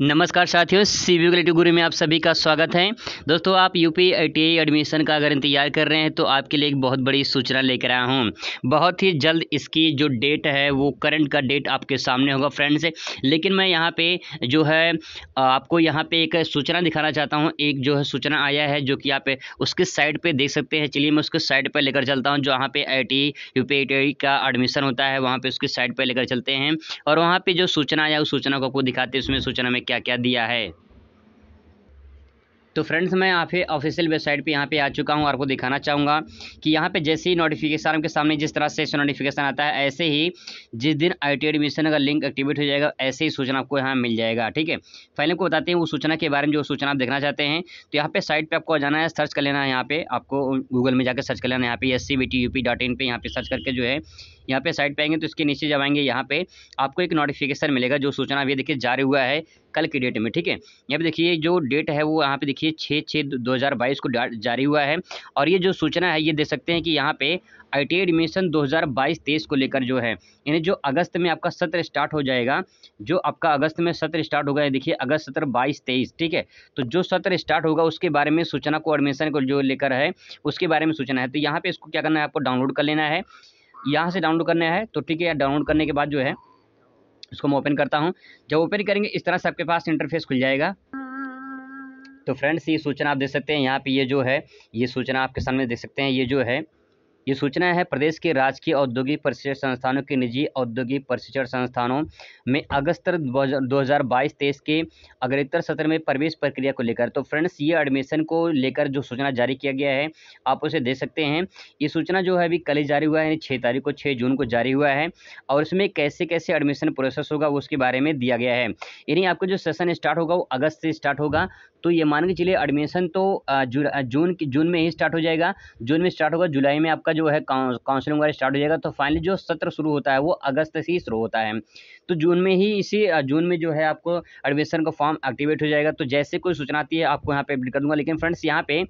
नमस्कार साथियों C be relative गुरु में आप सभी का स्वागत है दोस्तों आप यू पी एडमिशन का अगर इंतजार कर रहे हैं तो आपके लिए एक बहुत बड़ी सूचना लेकर आया हूँ बहुत ही जल्द इसकी जो डेट है वो करंट का डेट आपके सामने होगा फ्रेंड्स लेकिन मैं यहाँ पे जो है आपको यहाँ पे एक सूचना दिखाना चाहता हूँ एक जो है सूचना आया है जो कि आप उसके साइड पर देख सकते हैं चलिए मैं उसके साइड पर लेकर चलता हूँ जहाँ पर आई टी यू पी का एडमिशन होता है वहाँ पर उसके साइड पर लेकर चलते हैं और वहाँ पर जो सूचना आया उस सूचना को आपको दिखाते हैं उसमें सूचना में क्या क्या दिया है तो फ्रेंड्स मैं यहाँ पे ऑफिशियल वेबसाइट पे यहाँ पे आ चुका हूँ आपको दिखाना चाहूँगा कि यहाँ पे जैसे ही नोटिफिकेशन आपके सामने जिस तरह से नोटिफिकेशन आता है ऐसे ही जिस दिन आई टी एडमिशन का लिंक एक्टिवेट हो जाएगा ऐसे ही सूचना आपको यहाँ मिल जाएगा ठीक है पहले को बताते हैं वो सूचना के बारे में जो सूचना आप देखना चाहते हैं तो यहाँ पे साइट पर आपको जाना है सर्च कर लेना है यहाँ पे आपको गूगल में जाकर सर्च कर लेना है यहाँ पे S C B T U P dot in पर यहाँ पे सर्च करके जो है यहाँ पे साइड पे आएंगे तो इसके नीचे जब आएंगे यहाँ पे आपको एक नोटिफिकेशन मिलेगा जो सूचना अभी देखिए जारी हुआ है कल की डेट में ठीक है यहाँ पे देखिए जो डेट है वो यहाँ पे देखिए छः छः दो हज़ार बाईस को जारी हुआ है और ये जो सूचना है ये देख सकते हैं कि यहाँ पे आई टी एडमिशन दो हज़ार बाईस तेईस को लेकर जो है यानी जो अगस्त में आपका सत्र स्टार्ट हो जाएगा जो आपका अगस्त में सत्र स्टार्ट होगा देखिए अगस्त सत्र बाईस तेईस ठीक है तो जो सत्र स्टार्ट होगा उसके बारे में सूचना को एडमिशन को जो लेकर है उसके बारे में सूचना है तो यहाँ पे इसको क्या करना है आपको डाउनलोड कर लेना है यहाँ से डाउनलोड करना है तो ठीक है डाउनलोड करने के बाद जो है उसको मैं ओपन करता हूँ जब ओपन करेंगे इस तरह से आपके पास इंटरफेस खुल जाएगा तो फ्रेंड्स ये सूचना आप देख सकते हैं यहाँ पे ये जो है ये सूचना आपके सामने देख सकते हैं ये जो है ये सूचना है प्रदेश के राजकीय औद्योगिक प्रशिक्षण संस्थानों के निजी औद्योगिक प्रशिक्षण संस्थानों में अगस्त दो हज़ार के अग्रेतर सत्र में प्रवेश प्रक्रिया को लेकर तो फ्रेंड्स ये एडमिशन को लेकर जो सूचना जारी किया गया है आप उसे दे सकते हैं ये सूचना जो है अभी कल ही जारी हुआ है छः तारीख को छः जून को जारी हुआ है और इसमें कैसे कैसे एडमिशन प्रोसेस होगा उसके बारे में दिया गया है यानी आपका जो सेशन स्टार्ट होगा वो अगस्त से स्टार्ट होगा तो ये मान के चलिए एडमिशन तो जून जून में ही स्टार्ट हो जाएगा जून में स्टार्ट होगा जुलाई में आपका जो है काउंसलिंग वगैरह स्टार्ट हो जाएगा तो फाइनली जो सत्र शुरू होता है वो अगस्त से ही शुरू होता है तो जून में ही इसी जून में जो है आपको एडमिशन का फॉर्म एक्टिवेट हो जाएगा तो जैसे कोई सूचना आती है आपको यहाँ पे अपडेट कर दूंगा लेकिन फ्रेंड्स यहाँ पे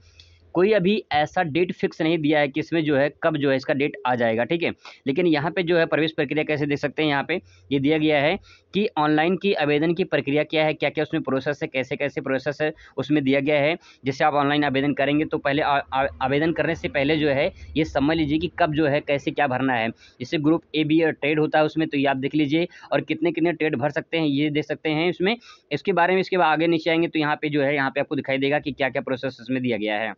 कोई अभी ऐसा डेट फिक्स नहीं दिया है कि इसमें जो है कब जो है इसका डेट आ जाएगा ठीक है लेकिन यहाँ पे जो है प्रवेश प्रक्रिया कैसे देख सकते हैं यहाँ पे ये दिया गया है कि ऑनलाइन की आवेदन की प्रक्रिया क्या है क्या क्या उसमें प्रोसेस है कैसे कैसे प्रोसेस है उसमें दिया गया है जैसे आप ऑनलाइन आवेदन करेंगे तो पहले आवेदन करने से पहले जो है ये समझ लीजिए कि कब जो है कैसे क्या भरना है जैसे ग्रुप ए बी ट्रेड होता है उसमें तो ये आप देख लीजिए और कितने कितने ट्रेड भर सकते हैं ये देख सकते हैं इसमें इसके बारे में इसके बाद आगे नीचे आएंगे तो यहाँ पर जो है यहाँ पर आपको दिखाई देगा कि क्या क्या प्रोसेस इसमें दिया गया है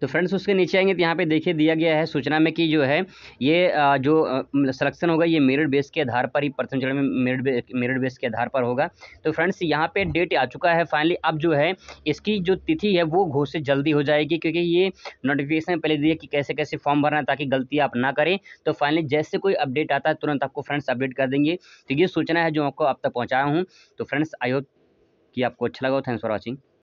तो फ्रेंड्स उसके नीचे आएंगे तो यहाँ पे देखिए दिया गया है सूचना में कि जो है ये जो सिलेक्शन मतलब होगा ये मेरिट बेस के आधार पर ही प्रथम चरण में मेरिट बे, मेरिट बेस के आधार पर होगा तो फ्रेंड्स यहाँ पे डेट आ चुका है फाइनली अब जो है इसकी जो तिथि है वो घोषित जल्दी हो जाएगी क्योंकि ये नोटिफिकेशन पहले दिया कि कैसे कैसे फॉर्म भरना है ताकि गलती आप ना करें तो फाइनली जैसे कोई अपडेट आता है तुरंत आपको फ्रेंड्स अपडेट कर देंगे तो ये सूचना है जो आपको अब तक पहुँचाया हूँ तो फ्रेंड्स आई होप कि आपको अच्छा लगा थैंक्स फॉर वॉचिंग